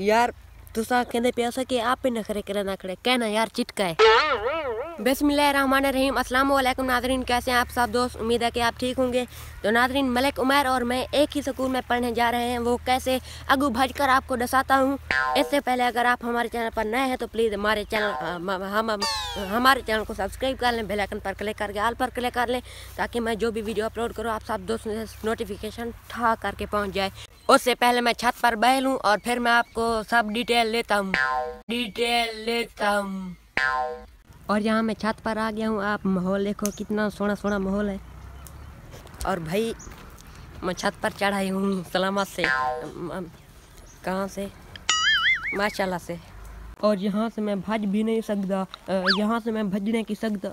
यार तुसा कहते पे ऐसा कि आप ही नखरे करे खड़े कहना यार चिटका है बसमिल्लामान रहीम अस्सलाम वालेकुम नाजरीन कैसे हैं आप सब दोस्त उम्मीद है कि आप ठीक होंगे तो नाजरीन मलिक उमर और मैं एक ही स्कूल में पढ़ने जा रहे हैं वो कैसे अगू भज कर आपको दसाता हूँ इससे पहले अगर आप हमारे चैनल पर नए हैं तो प्लीज़ हमारे चैनल हम हमारे चैनल को सब्सक्राइब कर लें बेलाइकन पर क्लिक करके आल पर क्लिक कर लें ताकि मैं जो भी वीडियो अपलोड करूँ आप सब दोस्त नोटिफिकेशन ठा करके पहुँच जाए उससे पहले मैं छत पर बह लूँ और फिर मैं आपको सब डिटेल लेता हूँ डिटेल लेता हूँ और यहाँ मैं छत पर आ गया हूँ आप माहौल देखो कितना सोना सोना माहौल है और भाई मैं छत पर चढ़ाई हूँ सलामत से कहाँ से माशाल्लाह से और यहाँ से मैं भज भी नहीं सकता यहाँ से मैं भजने की सकता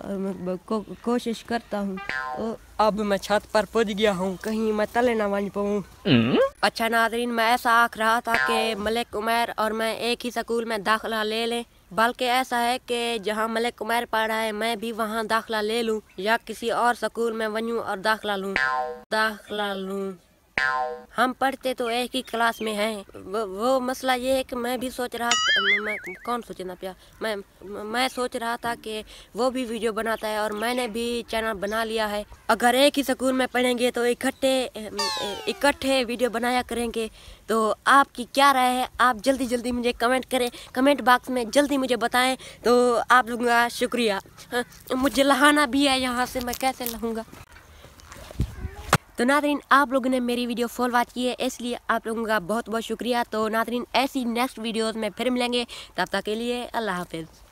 को, कोशिश करता हूँ तो अब मैं छत पर पुज गया हूँ कहीं मैं तले ना बन पाऊ हम्म? अच्छा नादरीन मैं ऐसा आख रहा था कि मलिक कुमार और मैं एक ही स्कूल में दाखिला ले लें बल्कि ऐसा है कि जहाँ मलिक कुमार पढ़ रहा है मैं भी वहाँ दाखिला ले लूँ या किसी और स्कूल में वनूँ और दाखिला लूँ दाखिला लूँ हम पढ़ते तो एक ही क्लास में हैं वो, वो मसला ये है कि मैं भी सोच रहा मैं कौन सोचना प्यार मैं मैं सोच रहा था कि वो भी वीडियो बनाता है और मैंने भी चैनल बना लिया है अगर एक ही स्कूल में पढ़ेंगे तो इकट्ठे इकट्ठे वीडियो बनाया करेंगे तो आपकी क्या राय है आप जल्दी जल्दी मुझे कमेंट करें कमेंट बॉक्स में जल्दी मुझे बताएं तो आप लोगों का शुक्रिया हाँ, मुझे लहाना भी है यहाँ से मैं कैसे लहूँगा तो नादरीन आप लोगों ने मेरी वीडियो फॉलो वाच की है इसलिए आप लोगों का बहुत बहुत शुक्रिया तो नादरीन ऐसी नेक्स्ट वीडियोस में फिर मिलेंगे तब तक के लिए अल्लाह हाफिज़